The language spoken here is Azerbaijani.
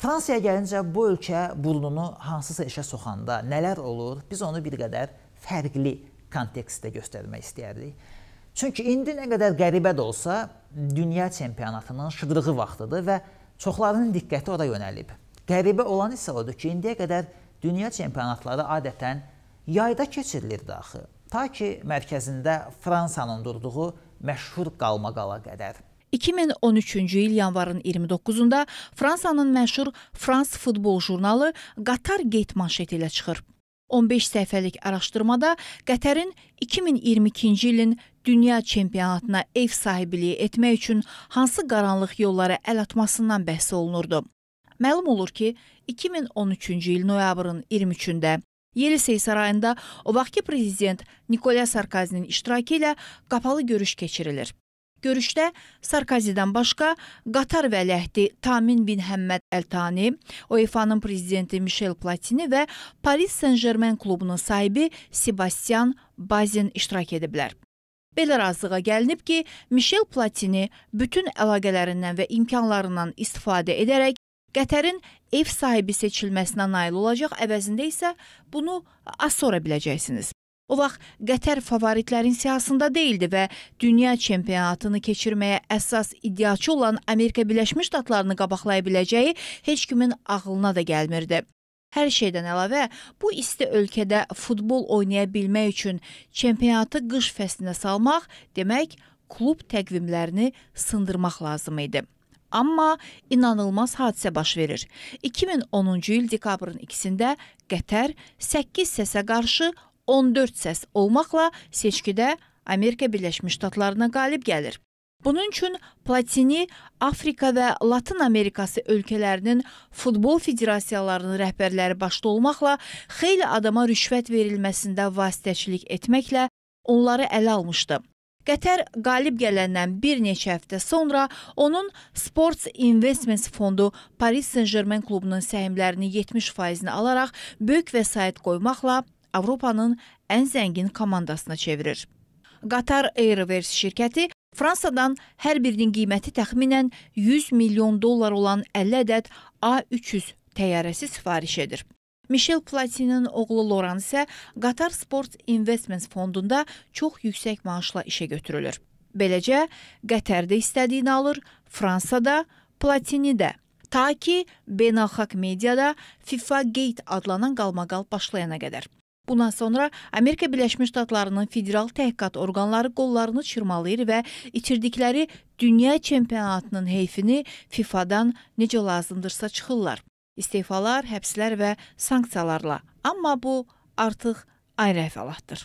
Fransaya gəlincə bu ölkə burnunu hansısa işə soxanda nələr olur? Biz onu bir qədər fərqli kontekstdə göstərmək istəyərdik. Çünki indi nə qədər qəribə də olsa, dünya çempionatının şıdırğı vaxtıdır və çoxlarının diqqəti ora yönəlib. Qəribə olan isə odur ki, indiyə qədər dünya çempionatları adətən yayda keçirilirdi axı. Ta ki mərkəzində Fransanın durduğu məşhur qalmaqala qədər. 2013-cü il yanvarın 29-da Fransanın məşhur Frans futbol jurnalı Qatar Gate manşeti ilə çıxır. 15 səhifəlik araşdırmada Qətərin 2022-ci ilin dünya çempionatına ev sahibliyi etmək üçün hansı qaranlıq yollara əl atmasından bəhs olunurdu. Məlum olur ki, 2013-cü il noyabrın 23-də Yelisey sarayında o vaxtki prezident Nikola Sarkozinin iştirakı ilə qapalı görüş keçirilir. Görüşdə Sarkozidən başqa Qatar vələhdi Tamin bin Həmməd Əltani, UEFA-nın prezidenti Michel Platini və Paris Saint-Germain klubunun sahibi Sebastian Bazin iştirak ediblər. Belə razılığa gəlinib ki, Michel Platini bütün əlaqələrindən və imkanlarından istifadə edərək Qətərin ev sahibi seçilməsinə nail olacaq, əvəzində isə bunu az sonra biləcəksiniz. O vaxt Qətər favoritlərin siyasında deyildi və dünya çempionatını keçirməyə əsas iddiaçı olan Amerika Birləşmiş Ştatlarını qabaqlaya biləcəyi heç kimin ağlına da gəlmirdi. Hər şeydən əlavə, bu isti ölkədə futbol oynaya bilmək üçün çempionatı qış fəslinə salmaq, demək, klub təqvimlərini sındırmaq lazım idi. Amma inanılmaz hadisə baş verir. 2010-cu il dekabrın 2-də Qətər 8 səsə qarşı 14 səs olmaqla seçkidə Amerika Birləşmiş Ştatlarına qalib gəlir. Bunun üçün Platini Afrika və Latın Amerikası ölkələrinin futbol federasiyalarının rəhbərləri başda olmaqla xeyli adama rüşvət verilməsində vasitəçilik etməklə onları ələ almışdı. Qətər qalib gələndən bir neçə həftə sonra onun Sports Investments fondu Paris Saint-Germain klubunun səhimlərini 70%-ni alaraq böyük vəsait qoymaqla Avropanın ən zəngin komandasına çevirir. Qatar Airways şirkəti Fransadan hər birinin qiyməti təxminən 100 milyon dollar olan 50 ədəd A300 təyyarəsi sifariş edir. Michel Platinin oğlu Loran isə Qatar Sports Investments fondunda çox yüksək maaşla işə götürülür. Beləcə, Qətərdə istədiyini alır, Fransada, Platinidə. Ta ki, beynəlxalq mediada FIFA Gate adlanan qalmaqal başlayana qədər. Bundan sonra Amerika Birləşmiş Ştatlarının federal təhqiqat orqanları qollarını çırmalayır və itirdikləri dünya çempionatının heyfini FIFA-dan necə lazımdırsa çıxırlar. İstefalar, həbslər və sanksiyalarla. Amma bu artıq ayrı əhvalatdır.